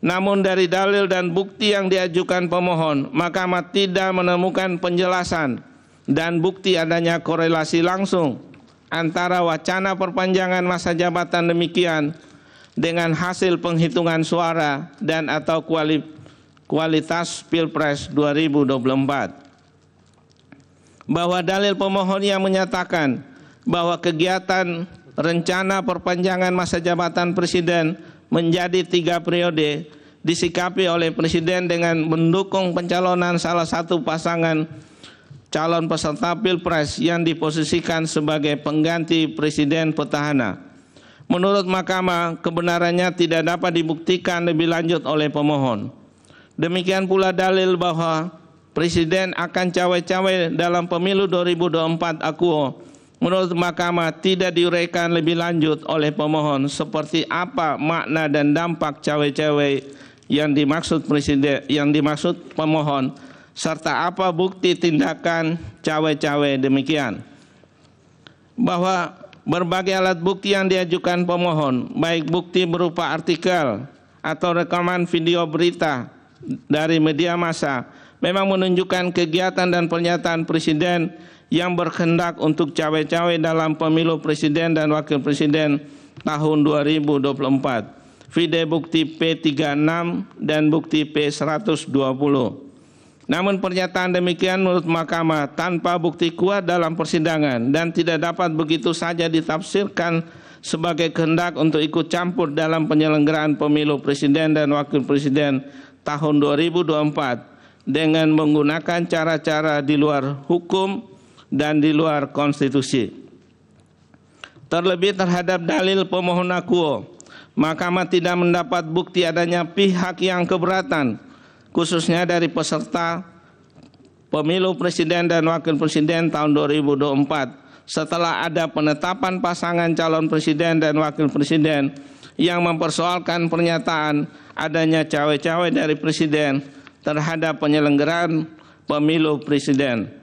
Namun dari dalil dan bukti yang diajukan pemohon, mahkamah tidak menemukan penjelasan dan bukti adanya korelasi langsung antara wacana perpanjangan masa jabatan demikian dengan hasil penghitungan suara dan atau kuali, kualitas Pilpres 2024. Bahwa dalil pemohon yang menyatakan bahwa kegiatan rencana perpanjangan masa jabatan presiden menjadi tiga periode disikapi oleh presiden dengan mendukung pencalonan salah satu pasangan calon peserta pilpres yang diposisikan sebagai pengganti presiden petahana. Menurut Mahkamah, kebenarannya tidak dapat dibuktikan lebih lanjut oleh pemohon. Demikian pula dalil bahwa presiden akan cawe-cawe dalam pemilu 2024 akuo menurut mahkamah tidak diuraikan lebih lanjut oleh pemohon seperti apa makna dan dampak cawe-cawe yang dimaksud presiden yang dimaksud pemohon serta apa bukti tindakan cawe-cawe demikian bahwa berbagai alat bukti yang diajukan pemohon baik bukti berupa artikel atau rekaman video berita dari media massa memang menunjukkan kegiatan dan pernyataan presiden yang berkehendak untuk cawe-cawe dalam pemilu presiden dan wakil presiden tahun 2024. Fide bukti P36 dan bukti P120. Namun pernyataan demikian menurut mahkamah tanpa bukti kuat dalam persidangan dan tidak dapat begitu saja ditafsirkan sebagai kehendak untuk ikut campur dalam penyelenggaraan pemilu presiden dan wakil presiden tahun 2024 dengan menggunakan cara-cara di luar hukum dan di luar konstitusi. Terlebih terhadap dalil pemohon akuo, mahkamah tidak mendapat bukti adanya pihak yang keberatan, khususnya dari peserta pemilu presiden dan wakil presiden tahun 2024 setelah ada penetapan pasangan calon presiden dan wakil presiden yang mempersoalkan pernyataan adanya cawe-cawe dari presiden terhadap penyelenggaraan pemilu presiden